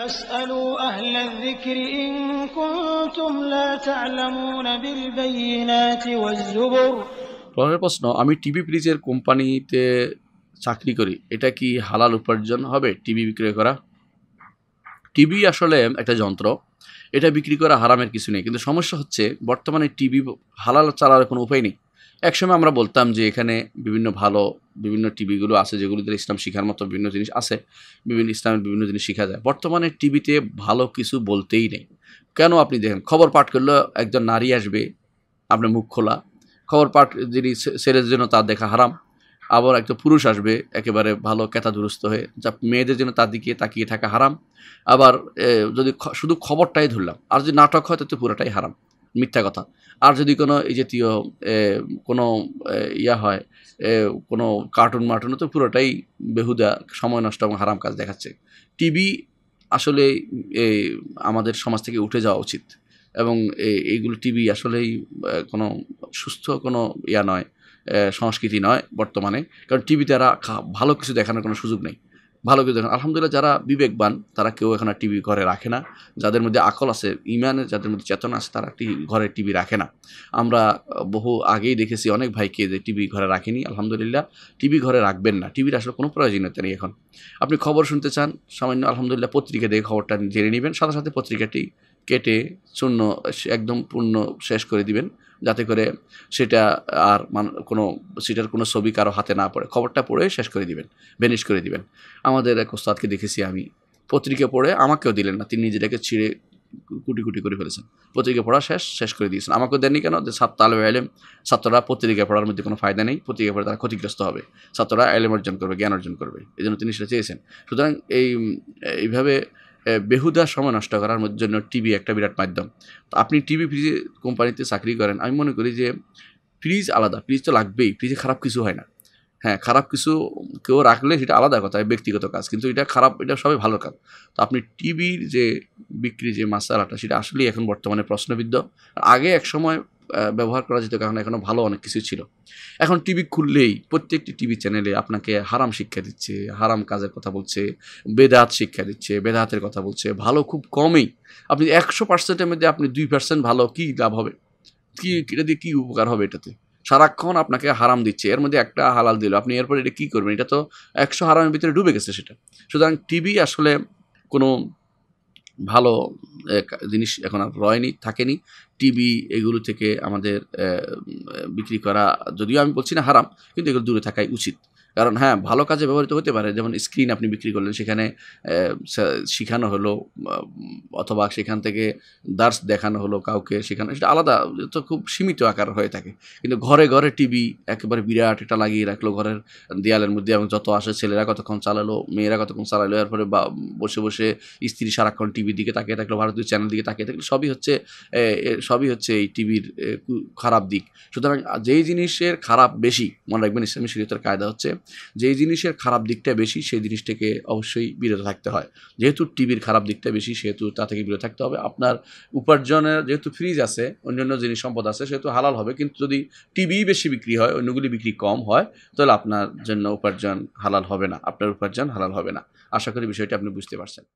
পরের প্রশ্ন আমি টিভি ফ্রিজের কোম্পানিতে চাকরি করি এটা কি হালাল উপার্জন হবে টিভি বিক্রয় করা টিভি আসলে একটা যন্ত্র এটা বিক্রি করা হারামের কিছু নেই কিন্তু সমস্যা হচ্ছে বর্তমানে টিভি হালাল চালার কোনো উপায় নেই একসময় আমরা বলতাম যে এখানে বিভিন্ন ভালো বিভিন্ন টিভিগুলো আছে যেগুলোতে ইসলাম শেখার মতো বিভিন্ন জিনিস আছে বিভিন্ন ইসলামের বিভিন্ন জিনিস শেখা যায় বর্তমানে টিভিতে ভালো কিছু বলতেই নেই কেন আপনি দেখেন খবর পাঠ করলে একজন নারী আসবে আপনার মুখ খোলা খবর পাঠ যিনি ছেলের জন্য তার দেখা হারাম আবার একটা পুরুষ আসবে একেবারে ভালো কেতা দুরস্ত হয়ে যা মেয়েদের জন্য তার দিকে তাকিয়ে থাকা হারাম আবার যদি শুধু খবরটাই ধরলাম আর যদি নাটক হয় তাতে পুরোটাই হারাম মিথ্যা কথা আর যদি কোনো এই জাতীয় কোনো ইয়া হয় কোনো কার্টুন মার্টুন তো পুরোটাই বেহুদা সময় নষ্ট এবং হারাম কাজ দেখাচ্ছে টিভি আসলে আমাদের সমাজ থেকে উঠে যাওয়া উচিত এবং এইগুলো টিভি আসলেই কোনো সুস্থ কোনো ইয়া নয় সংস্কৃতি নয় বর্তমানে কারণ টিভিতে এরা ভালো কিছু দেখানোর কোনো সুযোগ নেই ভালো কিছু দেখেন আলহামদুলিল্লাহ যারা বিবেকবান তারা কেউ এখন টিভি ঘরে রাখে না যাদের মধ্যে আকল আছে ইমানে যাদের মধ্যে চেতনা আছে তারা ঘরে টিভি রাখে না আমরা বহু আগেই দেখেছি অনেক ভাইকে যে টিভি ঘরে রাখেনি আলহামদুলিল্লাহ টিভি ঘরে রাখবেন না টিভির আসলে কোনো প্রয়োজনীয়তা নেই এখন আপনি খবর শুনতে চান সামান্য আলহামদুলিল্লাহ পত্রিকা দেখে খবরটা জেনে নেবেন সাথে সাথে পত্রিকাটি কেটে শূন্য একদম পূর্ণ শেষ করে দিবেন যাতে করে সেটা আর কোনো সেটার কোনো ছবি কারো হাতে না পড়ে খবরটা পড়ে শেষ করে দিবেন ভেনিশ করে দিবেন আমাদের এক ওস্তাদকে দেখেছি আমি পত্রিকা পড়ে আমাকেও দিলেন না তিনি নিজেটাকে ছিঁড়ে কুটি কুটি করে ফেলেছেন পত্রিকা পড়া শেষ শেষ করে দিয়েছেন আমাকেও দেননি কেন যে সাত তালবে আলেম ছাত্ররা পত্রিকা পড়ার মধ্যে কোনো ফায়দা নেই পত্রিকা পড়ে তারা ক্ষতিগ্রস্ত হবে ছাত্ররা আলেম অর্জন করবে জ্ঞান অর্জন করবে এই জন্য তিনি সেটা চেয়েছেন সুতরাং এই এইভাবে বেহুদা সময় নষ্ট করার জন্য টিভি একটা বিরাট মাধ্যম তো আপনি টিভি ফ্রিজে কোম্পানিতে চাকরি করেন আমি মনে করি যে ফ্রিজ আলাদা ফ্রিজ তো লাগবেই ফ্রিজে খারাপ কিছু হয় না হ্যাঁ খারাপ কিছু কেউ রাখলে সেটা আলাদা কথা ব্যক্তিগত কাজ কিন্তু এটা খারাপ এটা সবাই ভালো কাজ তো আপনি টিভির যে বিক্রি যে মাসালাটা সেটা আসলেই এখন বর্তমানে প্রশ্নবিদ্ধ আগে এক সময় ব্যবহার করা যেত কারণ এখনও ভালো অনেক কিছু ছিল এখন টিভি খুললেই প্রত্যেকটি টিভি চ্যানেলে আপনাকে হারাম শিক্ষা দিচ্ছে হারাম কাজের কথা বলছে বেদাত শিক্ষা দিচ্ছে বেদাতের কথা বলছে ভালো খুব কমই আপনি একশো পার্সেন্টের মধ্যে আপনি দুই পার্সেন্ট ভালো কী লাভ হবে কী এটা দিয়ে কী উপকার হবে এটাতে সারাক্ষণ আপনাকে হারাম দিচ্ছে এর মধ্যে একটা হালাল দিল আপনি এরপরে এটা কী করবেন এটা তো একশো হারামের ভিতরে ডুবে গেছে সেটা সুতরাং টিভি আসলে কোনো ভালো জিনিস এখন আর রয়নি থাকেনি টিভি এগুলো থেকে আমাদের বিক্রি করা যদিও আমি বলছি না হারাম কিন্তু এগুলো দূরে থাকাই উচিত কারণ হ্যাঁ ভালো কাজে ব্যবহৃত হতে পারে যেমন স্ক্রিন আপনি বিক্রি করলেন সেখানে শিখানো হলো অথবা সেখান থেকে দার্স দেখানো হলো কাউকে সেখানে সেটা আলাদা তো খুব সীমিত আকার হয়ে থাকে কিন্তু ঘরে ঘরে টিভি একেবারে বিরাট এটা লাগিয়ে রাখলো ঘরের দেয়ালের মধ্যে এবং যত আসে ছেলেরা কতক্ষণ চালালো মেয়েরা কতক্ষণ চালালো এরপরে বা বসে বসে স্ত্রী সারাক্ষণ টিভির দিকে তাকিয়ে থাকলো ভারতীয় চ্যানেল দিকে তাকিয়ে থাকলো সবই হচ্ছে সবই হচ্ছে এই টিভির খারাপ দিক সুতরাং যেই জিনিসের খারাপ বেশি মনে রাখবেন ইসলামী শরীয়তের কায়দা হচ্ছে যেই জিনিসের খারাপ দিকটা বেশি সেই জিনিসটাকে অবশ্যই বিরত থাকতে হয় যেহেতু টিভির খারাপ দিকটা বেশি সেহেতু তা থেকে বিরত থাকতে হবে আপনার উপার্জনের যেহেতু ফ্রিজ আছে অন্যান্য জিনিস সম্পদ আছে সেহেতু হালাল হবে কিন্তু যদি টিভি বেশি বিক্রি হয় অন্যগুলি বিক্রি কম হয় তাহলে আপনার জন্য উপার্জন হালাল হবে না আপনার উপার্জন হালাল হবে না আশা করি বিষয়টি আপনি বুঝতে পারছেন